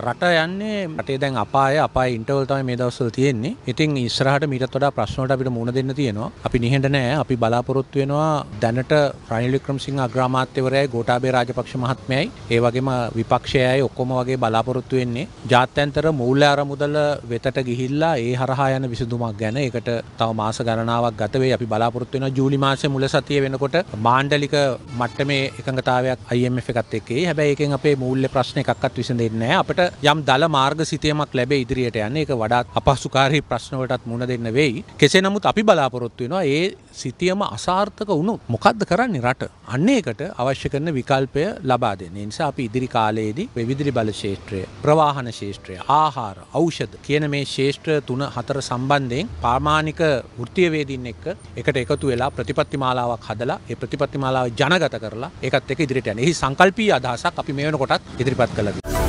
රට යන්නේ රටේ දැන් අපාය අපාය ඉන්ටර්වල් තමයි මේ දවස්වල තියෙන්නේ. ඉතින් ඉස්සරහට මීටත් වඩා ප්‍රශ්න වලට අපිට මුහුණ දෙන්න තියෙනවා. අපි නිහඬ නෑ. අපි බලාපොරොත්තු වෙනවා දැනට රනිල් වික්‍රමසිංහ අග්‍රාමාත්‍යවරයයි ගෝඨාභය රාජපක්ෂ මහත්මයයි ඒ වගේම විපක්ෂයයි ඔක්කොම වගේ බලාපොරොත්තු වෙන්නේ ජාත්‍යන්තර මූල්‍ය අරමුදල වෙතට ගිහිල්ලා ඒ හරහා යන විසඳුමක් ගැන. ඒකට තව මාස ගණනාවක් ගත වෙයි. අපි බලාපොරොත්තු වෙනවා ජූලි මාසයේ මුල සතිය වෙනකොට මාණ්ඩලික මට්ටමේ එකඟතාවයක් IMF එකත් එක්ක. හැබැයි ඒකෙන් අපේ මූල්‍ය ප්‍රශ්න එකක්වත් විසඳෙන්නේ නෑ. අපිට අපට යම් දල මාර්ග සිතයමක් ලැබේ ඉදිරියට යන්න එක වඩාත් අපහසුකාරී ප්‍රශ්නවටත් මුණ දෙන්න වෙයි. කෙසේ නමුත් අපි බලාපොරොත්තු වෙනවා ඒ සිතියම අසාර්ථක වුණු මොකක්ද කරන්නේ රට. අන්න ඒකට අවශ්‍ය කරන විකල්පය ලබා දෙන. ඒ නිසා අපි ඉදිරි කාලයේදී විදුලි බල ශේෂ්ත්‍රය, ප්‍රවාහන ශේෂ්ත්‍රය, ආහාර, ඖෂධ කියන මේ ශේෂ්ත්‍ර තුන හතර සම්බන්ධයෙන් පාමානික වෘත්තීයවේදීන් එක්ක එකට එකතු වෙලා ප්‍රතිපත්ති මාලාවක් හදලා ඒ ප්‍රතිපත්ති මාලාව ජනගත කරලා ඒකත් එක්ක ඉදිරියට යන. එහි සංකල්පීය අදහසක් අපි මේ වෙනකොටත් ඉදිරිපත් කළා.